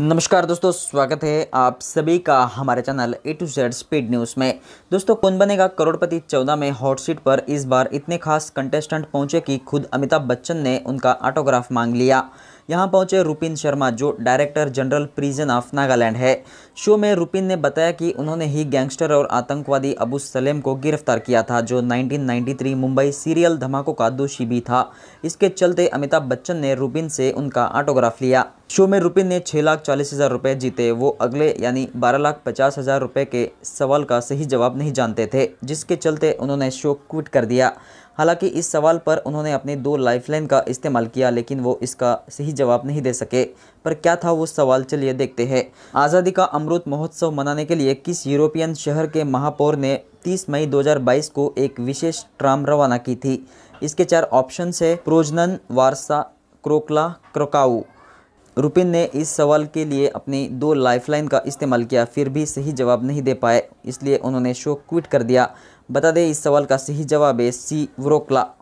नमस्कार दोस्तों स्वागत है आप सभी का हमारे channel A to Z speed news में दोस्तों कौन बनेगा करोड़पति चौदह में हॉट सीट पर इस बार इतने खास कंटेस्टेंट पहुंचे कि खुद अमिताभ बच्चन ने उनका ऑटोग्राफ मांग लिया यहाँ पहुंचे रुपिन शर्मा जो director general prison of Nagaland है शो में रुपिन ने बताया कि उन्होंने ही गैंगस्टर और आतंकवादी अबू सलेम को गिरफ्तार किया था जो 1993 मुंबई सीरियल धमाकों का दोषी भी था इसके चलते अमिताभ बच्चन ने रुपिन से उनका ऑटोग्राफ लिया शो में रुपिन ने छः लाख चालीस हज़ार रुपये जीते वो अगले यानी बारह लाख पचास हज़ार रुपये के सवाल का सही जवाब नहीं जानते थे जिसके चलते उन्होंने शो क्विट कर दिया हालांकि इस सवाल पर उन्होंने अपने दो लाइफलाइन का इस्तेमाल किया लेकिन वो इसका सही जवाब नहीं दे सके पर क्या था वो सवाल चलिए देखते हैं आज़ादी का अमृत महोत्सव मनाने के लिए किस यूरोपियन शहर के महापौर ने 30 मई 2022 को एक विशेष ट्राम रवाना की थी इसके चार ऑप्शन है प्रोजनन वारसा क्रोकला क्रोकाऊ रुपिन ने इस सवाल के लिए अपनी दो लाइफलाइन का इस्तेमाल किया फिर भी सही जवाब नहीं दे पाए इसलिए उन्होंने शो क्विट कर दिया बता दें इस सवाल का सही जवाब है सी व्रोकला